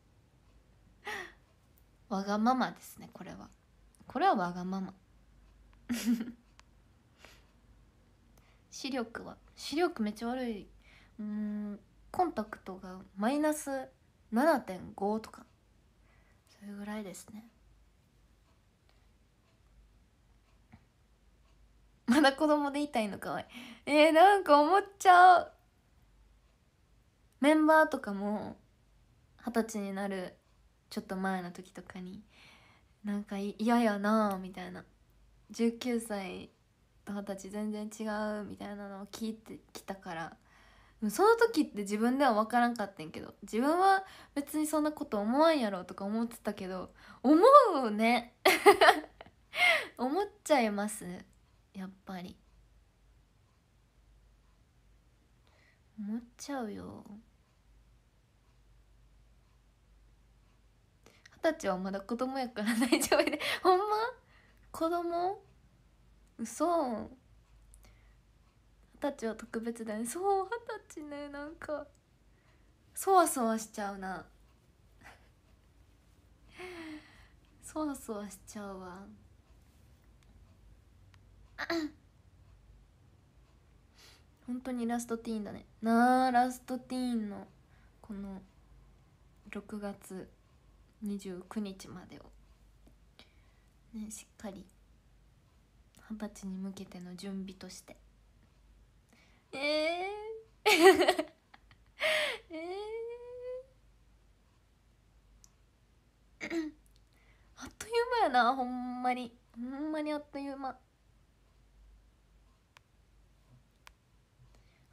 [LAUGHS] わがままですねこれはこれはわがまま [LAUGHS] 視力は視力めっちゃ悪いうんコンタクトがマイナス7.5とかそれぐらいですね [LAUGHS] まだ子供でいたいのかわいいえー、なんか思っちゃうメンバーとかも二十歳になるちょっと前の時とかになんか嫌やなあみたいな19歳と二十歳全然違うみたいなのを聞いてきたからその時って自分では分からんかったんけど自分は別にそんなこと思わんやろとか思ってたけど思うね [LAUGHS] 思っちゃいますやっぱり思っちゃうよ二十歳はまだ子供やから大丈夫でほんま子供嘘二十歳は特別だねそう二十歳ねなんかそわそわしちゃうな [LAUGHS] そわそわしちゃうわ [COUGHS] 本当にラストティーンだねなあラストティーンのこの6月29日までをねしっかり二十歳に向けての準備としてええ。ええ。あっという間やなほんまにほんまにあっという間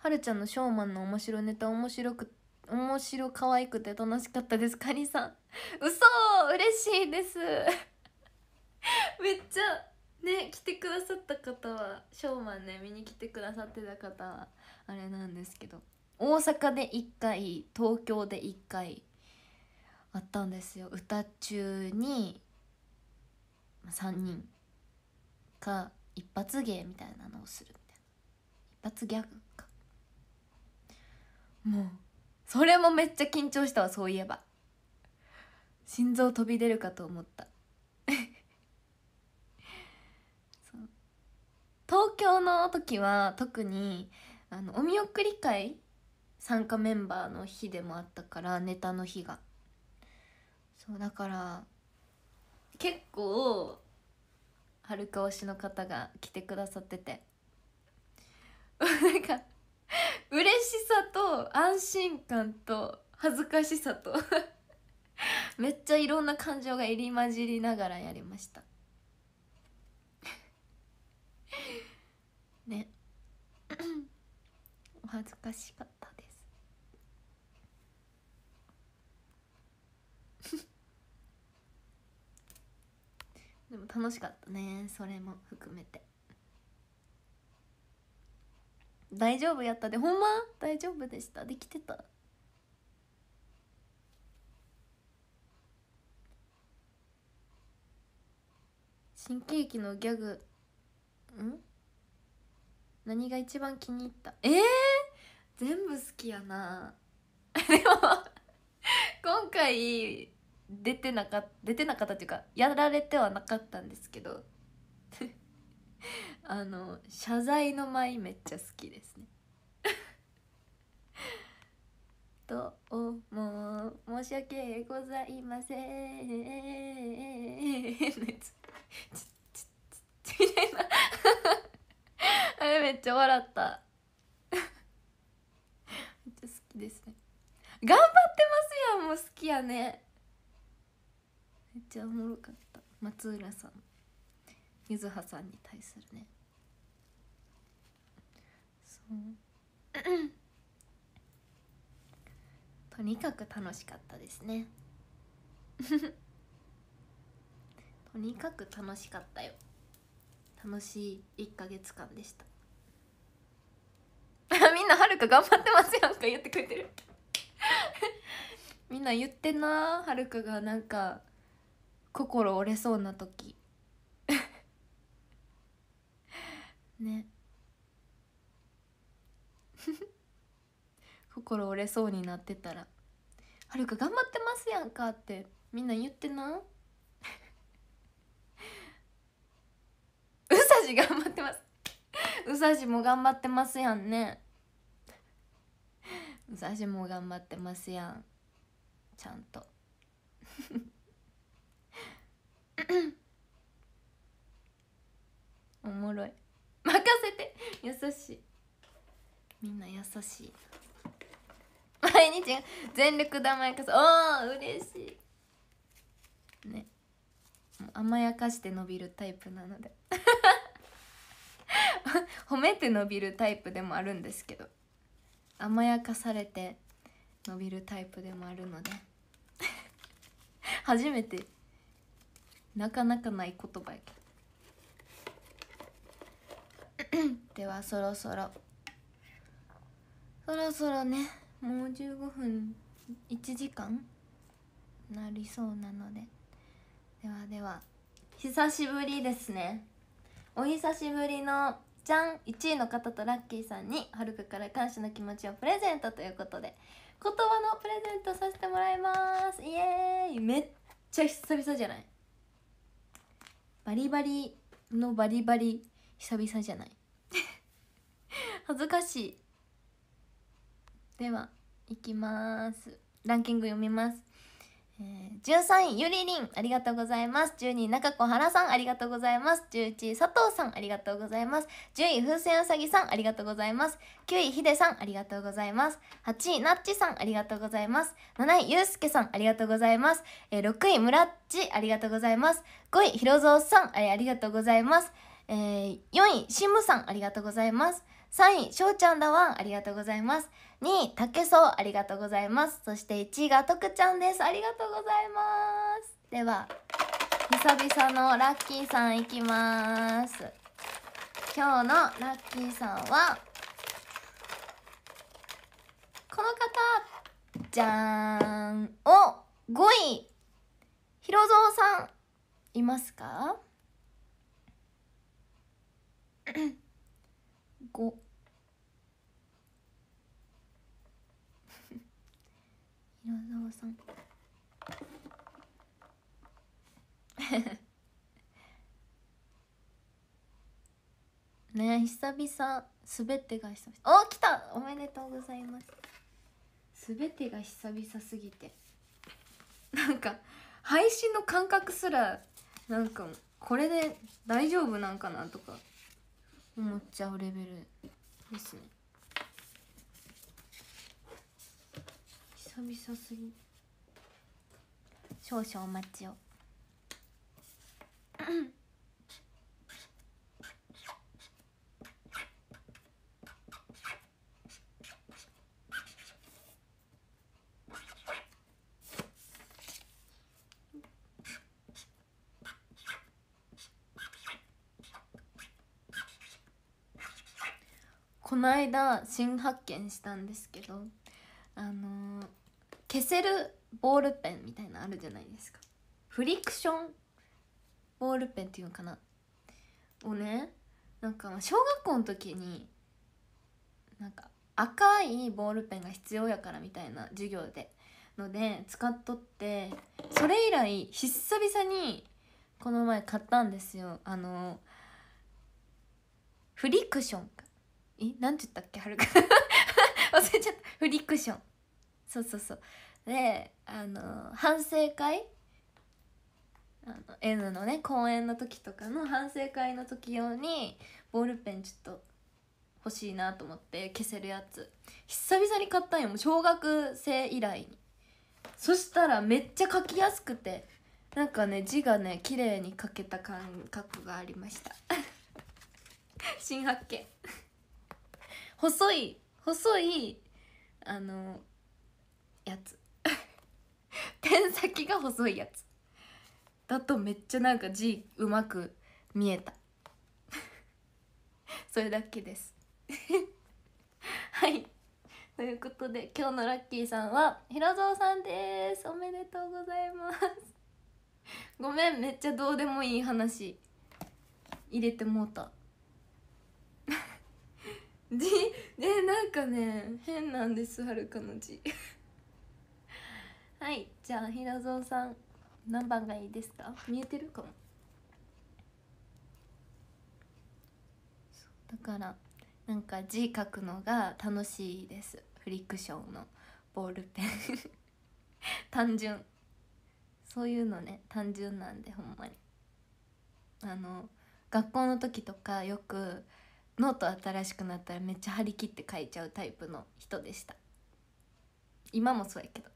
はるちゃんのショーマンの面白ネタ面白く面白可愛くて楽しかったですかりさん嘘嬉しいですめっちゃね来てくださった方はショーマンね見に来てくださってた方はあれなんですけど大阪で1回東京で1回あったんですよ歌中に3人か一発芸みたいなのをするみたいな一発ギャグかもうそれもめっちゃ緊張したわそういえば心臓飛び出るかと思った東京の時は特にあのお見送り会参加メンバーの日でもあったからネタの日がそうだから結構春か推しの方が来てくださってて [LAUGHS] なんか嬉しさと安心感と恥ずかしさと [LAUGHS] めっちゃいろんな感情が入り混じりながらやりましたね [COUGHS] お恥ずかしかったです [LAUGHS] でも楽しかったねそれも含めて大丈夫やったでほんま大丈夫でしたできてた新喜劇のギャグん何が一番気に入ったえー、全部好きやな [LAUGHS] でも今回出てなか出てなかったっていうかやられてはなかったんですけど [LAUGHS] あの謝罪の舞めっちゃ好きですね [LAUGHS] とうう申し訳ございませんちょっとみたいなあれめっちゃ笑っためっちゃ好きですね頑張ってますやんもう好きやねめっちゃおもろかった松浦さんゆずはさんに対するねそうとにかく楽しかったですね [LAUGHS] とにかく楽しかったよ楽しい1か月間でした [LAUGHS] みんなはるか頑張ってますやんか言ってくれてる [LAUGHS] みんな言ってなはるかがなんか心折れそうな時 [LAUGHS] ね心折れそうになってたら「はるか頑張ってますやんか」ってみんな言ってな。し頑張ってますうさしも頑張ってますやんねうさしも頑張ってますやんちゃんと [LAUGHS] おもろい任せて優しいみんな優しい毎日全力で甘やかすおお嬉しいね甘やかして伸びるタイプなので [LAUGHS] 褒めて伸びるタイプでもあるんですけど甘やかされて伸びるタイプでもあるので [LAUGHS] 初めてなかなかない言葉やけど [COUGHS] ではそろそろそろそろねもう15分1時間なりそうなのでではでは久しぶりですねお久しぶりのじゃん1位の方とラッキーさんにはるかから感謝の気持ちをプレゼントということで言葉のプレゼントさせてもらいますイエーイめっちゃ久々じゃないバリバリのバリバリ久々じゃない [LAUGHS] 恥ずかしいではいきますランキング読みます十三13位ゆりりんありがとうございます12位中子原さんありがとうございます11位佐藤さんありがとうございます10位風船うさぎさんありがとうございます9位ひでさんありがとうございます8位なっちさんありがとうございます7位ゆうすけさんありがとうございます、六6位むらっちありがとうございます5位ひろぞうさんありがとうございます、四4位しむさんありがとうございます3位しょうちゃんだわんありがとうございます2位、竹荘、ありがとうございます。そして1位が徳ちゃんです。ありがとうございます。では、久々のラッキーさんいきます。今日のラッキーさんは、この方じゃーんお5位ひろぞうさんいますか5宮沢さん [LAUGHS] ね久々滑ってが久々お来たおめでとうございます滑ってが久々すぎてなんか配信の感覚すらなんかこれで大丈夫なんかなとか思っちゃうレベルですね久々すぎ少々お待ちをこの間新発見したんですけどあのー消せるボールペンみたいなあるじゃないですかフリクションボールペンっていうのかなをねなんか小学校の時になんか赤いボールペンが必要やからみたいな授業でので使っとってそれ以来久々にこの前買ったんですよあのフリクションえなんて言ったっけはるか [LAUGHS] 忘れちゃったフリクションそうそうそうであの反省会あの N のね公演の時とかの反省会の時用にボールペンちょっと欲しいなと思って消せるやつ久々に買ったんよもう小学生以来にそしたらめっちゃ書きやすくてなんかね字がね綺麗に書けた感覚がありました新発見細い細いあのやつペン [LAUGHS] 先が細いやつだとめっちゃなんか字うまく見えた [LAUGHS] それだけです [LAUGHS] はいということで今日のラッキーさんは平蔵さんですおめでとうございますごめんめっちゃどうでもいい話入れてもうた字ねなんかね変なんですはるかの字はいじゃあ平蔵さん何番がいいですか見えてるかもだからなんか字書くのが楽しいですフリクションのボールペン [LAUGHS] 単純そういうのね単純なんでほんまにあの学校の時とかよくノート新しくなったらめっちゃ張り切って書いちゃうタイプの人でした今もそうやけど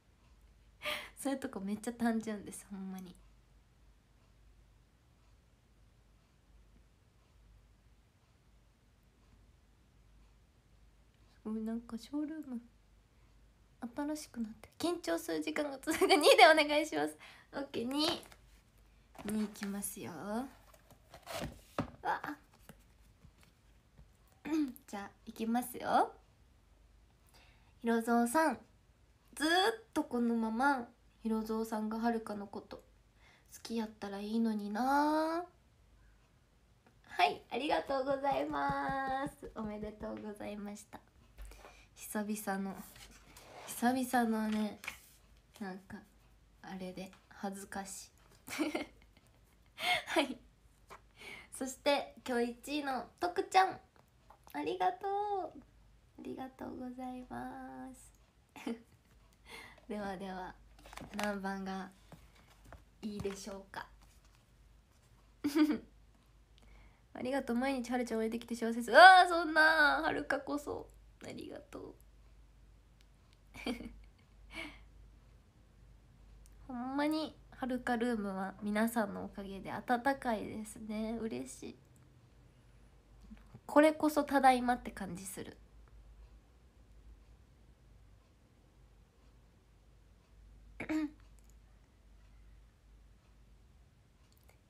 [LAUGHS] そういうとこめっちゃ単純ですほんまにすごいなんかショールーム新しくなって緊張する時間が続く2でお願いします OK2 2いきますよわ [CLEARS THROAT] じゃあいきますよひろぞうさんずっとこのままひろぞうさんがはるかのこと好きやったらいいのになはいありがとうございますおめでとうございました久々の久々のねなんかあれで恥ずかしい [LAUGHS] はいそして今日1位のとくちゃんありがとうありがとうございますではでは何番がいいでしょうか [LAUGHS] ありがとう毎日はるちゃん置いてきて幸せですあそんなはるかこそありがとう [LAUGHS] ほんまにはるかルームは皆さんのおかげで温かいですね嬉しいこれこそただいまって感じする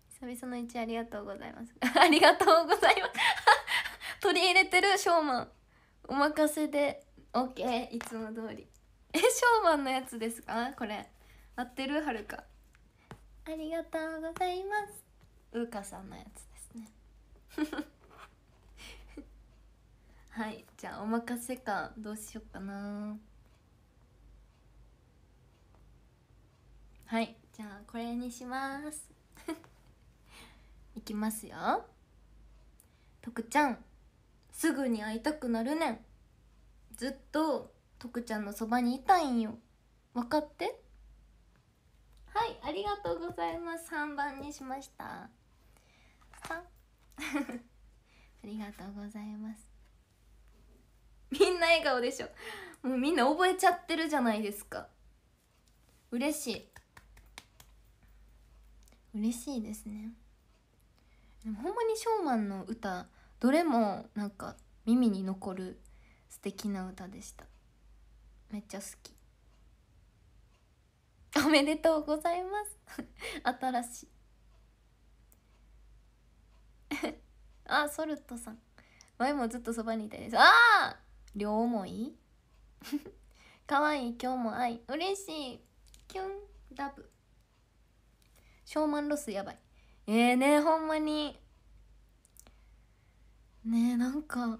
久々の一ありがとうございます [LAUGHS] ありがとうございます [LAUGHS] 取り入れてるショーマンお任せで OK いつも通りえショーマンのやつですかこれ合ってるはるかありがとうございますうかさんのやつですね [LAUGHS] はいじゃあお任せかどうしよっかなはいじゃあこれにします [LAUGHS] いきますよ徳ちゃんすぐに会いたくなるねんずっと徳ちゃんのそばにいたいんよ分かってはいありがとうございます3番にしました [LAUGHS] ありがとうございますみんな笑顔でしょもうみんな覚えちゃってるじゃないですか嬉しい嬉しいですねでもほんまにショーマンの歌どれもなんか耳に残る素敵な歌でしためっちゃ好きおめでとうございます新しいあソルトさん前もずっとそばにいたいですああ両思いかわ [LAUGHS] いい今日も愛嬉しいキュンダブショーマンロスやばいえーねほんまにねえなんかも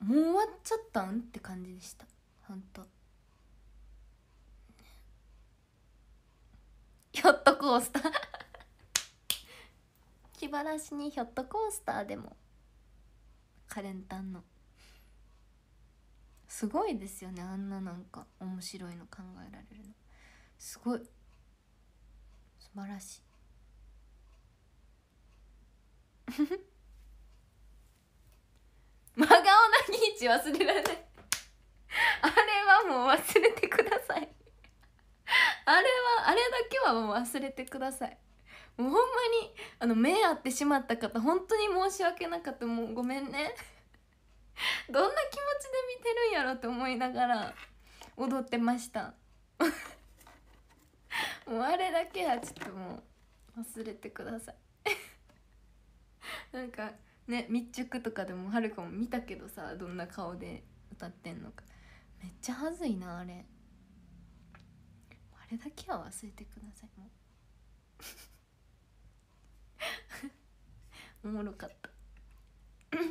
う終わっちゃったんって感じでしたほんとひょっとコースター [LAUGHS] 気晴らしにひょっとコースターでもカレンタンのすごいですよねあんななんか面白いの考えられるのすごい素晴らしい真顔な日ーチ忘れられないあれはもう忘れてくださいあれはあれだけはもう忘れてくださいもうほんまにあの目合ってしまった方本当に申し訳なかったもうごめんねどんな気持ちで見てるんやろと思いながら踊ってました [LAUGHS] もうあれだけはちょっともう忘れてください [LAUGHS] なんかね密着とかでもはるかも見たけどさどんな顔で歌ってんのかめっちゃはずいなあれあれだけは忘れてくださいもう [LAUGHS] おもろかった [COUGHS]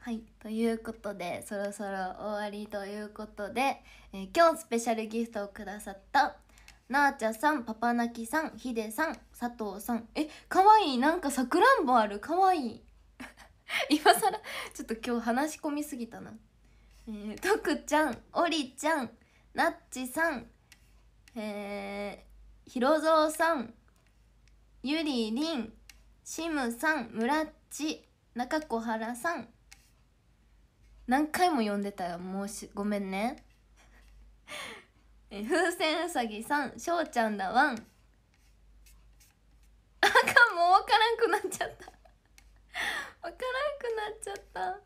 はいということでそろそろ終わりということで、えー、今日スペシャルギフトをくださったなあちゃさんパパ泣きさんひでさん佐藤さんえかわいいなんかさくらんぼあるかわいい [LAUGHS] 今更ちょっと今日話し込みすぎたなえー、とくちゃんおりちゃんなっちさんえー、ひろぞうさんゆりりんしむさんむらっちなかこはらさん何回も読んでたよもうしごめんねえ風船うさぎさんしょうちゃんだワン [LAUGHS] あかもうわからんくなっちゃった [LAUGHS] わからんくなっちゃった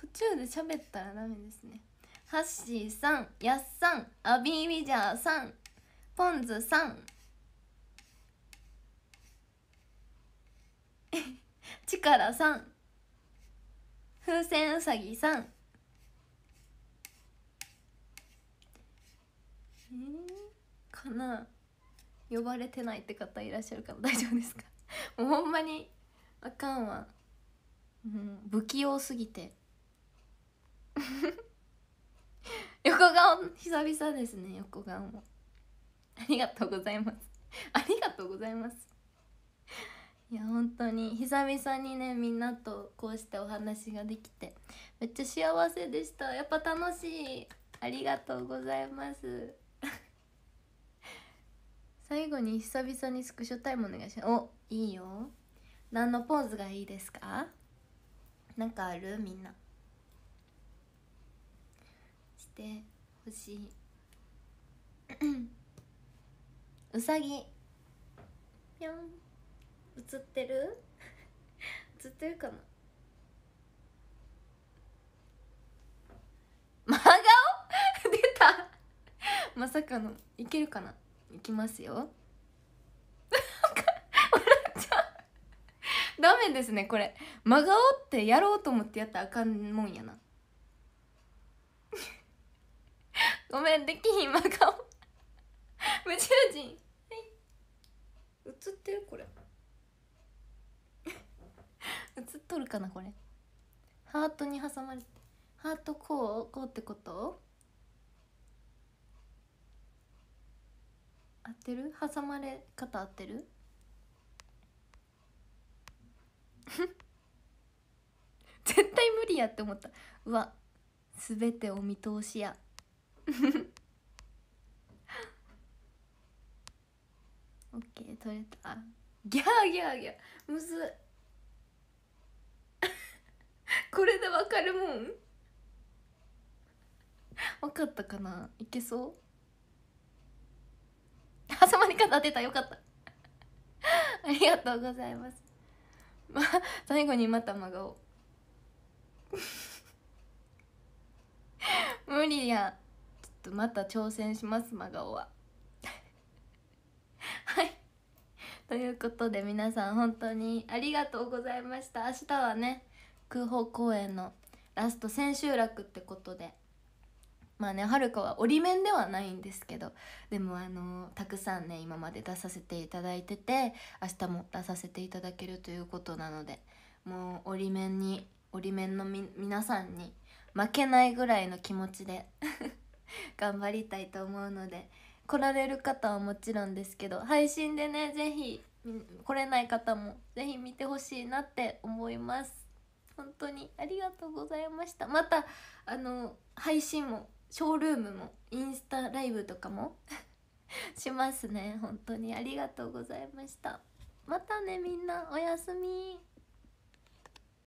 途中で喋ったらダメですねハッシーさんやっさんアビーウィジャーさんポンズさんチカラさん風船うさぎさんかな呼ばれてないって方いらっしゃるから [LAUGHS] 大丈夫ですかもうほんまにあかんわ、うん、不器用すぎて [LAUGHS] 横顔久々ですね横顔もありがとうございます [LAUGHS] ありがとうございますいや本当に久々にねみんなとこうしてお話ができてめっちゃ幸せでしたやっぱ楽しいありがとうございます最後に久々にスクショタイムお願いしますおいいよ何のポーズがいいですかなんかあるみんなしてほしいうさぎぴょん映ってる [LAUGHS] 映ってるかな真顔 [LAUGHS] 出たまさかのいけるかないきますよダメですねこれ真顔ってやろうと思ってやったらあかんもんやなごめんできひん真顔宇宙人映ってるこれ映っとるかなこれハートに挟まれてハートこうこうってこと合ってる挟まれ方合ってる [LAUGHS] 絶対無理やって思ったうわ全てお見通しや [LAUGHS] オッケー取れたギャーギャーギャーむず [LAUGHS] これでわかるもん分かったかないけそう挟まり方てたよかった [LAUGHS] ありがとうございますま最後にまた真顔 [LAUGHS] 無理やちょっとまた挑戦します真顔は [LAUGHS] はいということで皆さん本当にありがとうございました明日はね空砲公演のラスト千秋楽ってことでまあねはるかは折り面ではないんですけどでもあのたくさんね今まで出させていただいてて明日も出させていただけるということなのでもう折り面に折り面の皆さんに負けないぐらいの気持ちで [LAUGHS] 頑張りたいと思うので来られる方はもちろんですけど配信でね是非来れない方も是非見てほしいなって思います。本当にありがとうございましたまたあの配信もショールームもインスタライブとかも [LAUGHS] しますね本当にありがとうございましたまたねみんなおやすみ